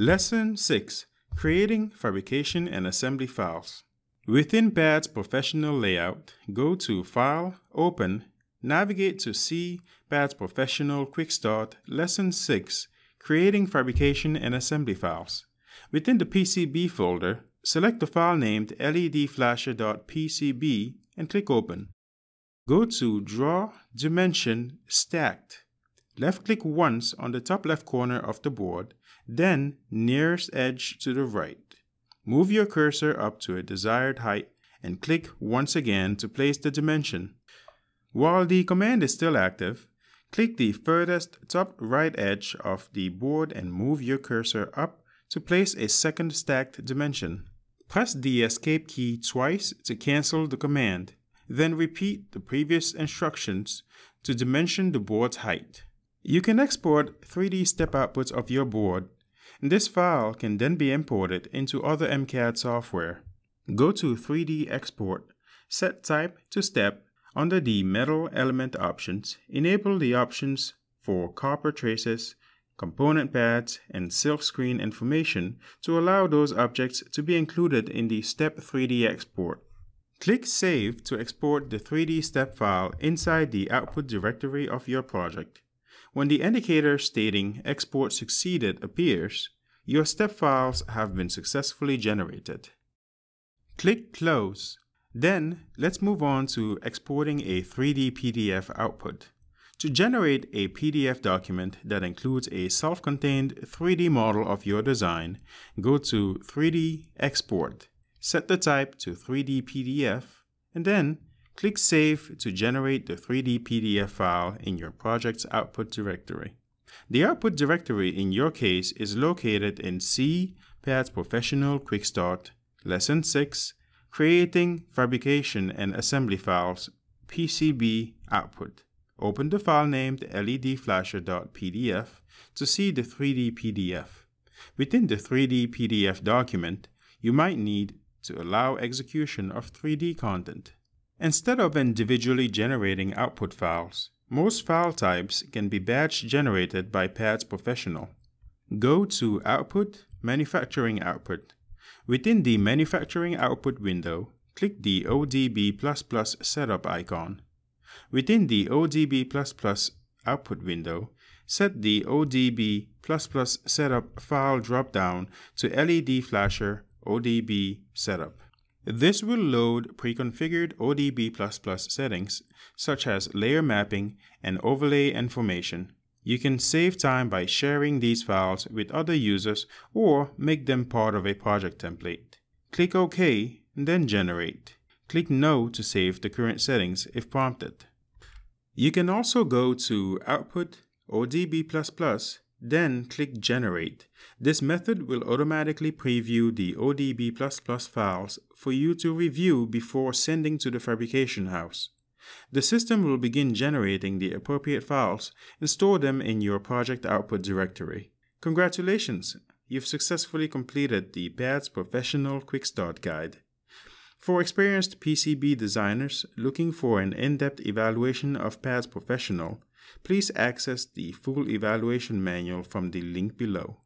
Lesson 6 Creating Fabrication and Assembly Files. Within BAD's professional layout, go to File, Open, navigate to see BAD's Professional Quick Start Lesson 6 Creating Fabrication and Assembly Files. Within the PCB folder, select the file named ledflasher.pcb and click Open. Go to Draw, Dimension, Stacked. Left click once on the top left corner of the board then nearest edge to the right. Move your cursor up to a desired height and click once again to place the dimension. While the command is still active, click the furthest top right edge of the board and move your cursor up to place a second stacked dimension. Press the escape key twice to cancel the command, then repeat the previous instructions to dimension the board's height. You can export 3D step outputs of your board this file can then be imported into other MCAD software. Go to 3D Export, set type to step. Under the metal element options, enable the options for copper traces, component pads, and silkscreen information to allow those objects to be included in the Step 3D export. Click Save to export the 3D step file inside the output directory of your project. When the indicator stating export succeeded appears, your step files have been successfully generated. Click Close. Then let's move on to exporting a 3D PDF output. To generate a PDF document that includes a self-contained 3D model of your design, go to 3D Export, set the type to 3D PDF, and then Click Save to generate the 3D PDF file in your project's output directory. The output directory in your case is located in C CPAD's Professional Quick Start, Lesson 6, Creating Fabrication and Assembly Files, PCB Output. Open the file named ledflasher.pdf to see the 3D PDF. Within the 3D PDF document, you might need to allow execution of 3D content. Instead of individually generating output files, most file types can be batch generated by PADS Professional. Go to Output, Manufacturing Output. Within the Manufacturing Output window, click the ODB++ Setup icon. Within the ODB++ output window, set the ODB++ Setup file dropdown to LED Flasher ODB Setup. This will load pre-configured ODB++ settings, such as layer mapping and overlay information. You can save time by sharing these files with other users or make them part of a project template. Click OK, then Generate. Click No to save the current settings if prompted. You can also go to Output, ODB++, then click Generate. This method will automatically preview the ODB++ files for you to review before sending to the fabrication house. The system will begin generating the appropriate files and store them in your project output directory. Congratulations! You've successfully completed the PADS Professional Quick Start Guide. For experienced PCB designers looking for an in-depth evaluation of PADS Professional, please access the full evaluation manual from the link below.